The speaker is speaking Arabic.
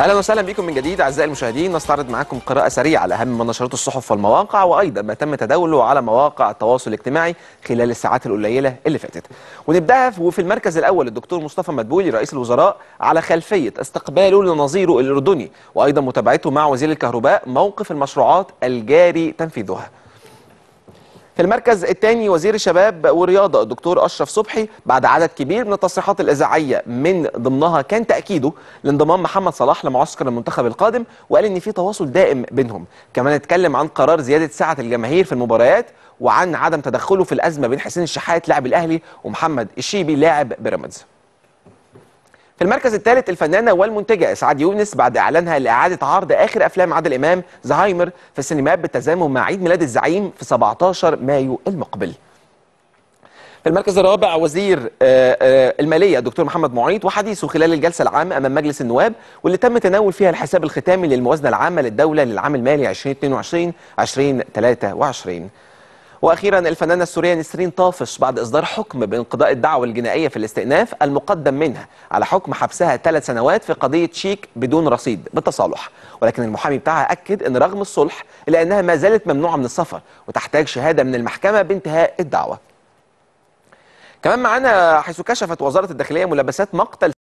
اهلا وسهلا بكم من جديد اعزائي المشاهدين نستعرض معكم قراءه سريعه على اهم ما نشرته الصحف والمواقع وايضا ما تم تداوله على مواقع التواصل الاجتماعي خلال الساعات القليله اللي فاتت ونبداها وفي المركز الاول الدكتور مصطفى مدبولي رئيس الوزراء على خلفيه استقباله لنظيره الاردني وايضا متابعته مع وزير الكهرباء موقف المشروعات الجاري تنفيذها في المركز الثاني وزير الشباب والرياضه الدكتور اشرف صبحي بعد عدد كبير من التصريحات الاذاعيه من ضمنها كان تاكيده لانضمام محمد صلاح لمعسكر المنتخب القادم وقال ان في تواصل دائم بينهم كمان اتكلم عن قرار زياده سعه الجماهير في المباريات وعن عدم تدخله في الازمه بين حسين الشحات لاعب الاهلي ومحمد الشيبي لاعب بيراميدز في المركز الثالث الفنانه والمنتجه اسعاد يونس بعد اعلانها لاعاده عرض اخر افلام عادل امام زهايمر في السينمات بالتزامن مع عيد ميلاد الزعيم في 17 مايو المقبل. في المركز الرابع وزير آه، آه، الماليه الدكتور محمد معيط وحديثه خلال الجلسه العامه امام مجلس النواب واللي تم تناول فيها الحساب الختامي للموازنه العامه للدوله للعام المالي 2022 2023 واخيرا الفنانه السوريه نسرين طافش بعد اصدار حكم بانقضاء الدعوه الجنائيه في الاستئناف المقدم منها على حكم حبسها ثلاث سنوات في قضيه شيك بدون رصيد بالتصالح ولكن المحامي بتاعها اكد ان رغم الصلح الا انها ما زالت ممنوعه من السفر وتحتاج شهاده من المحكمه بانتهاء الدعوه كمان معانا حيث كشفت وزاره الداخليه ملابسات مقتل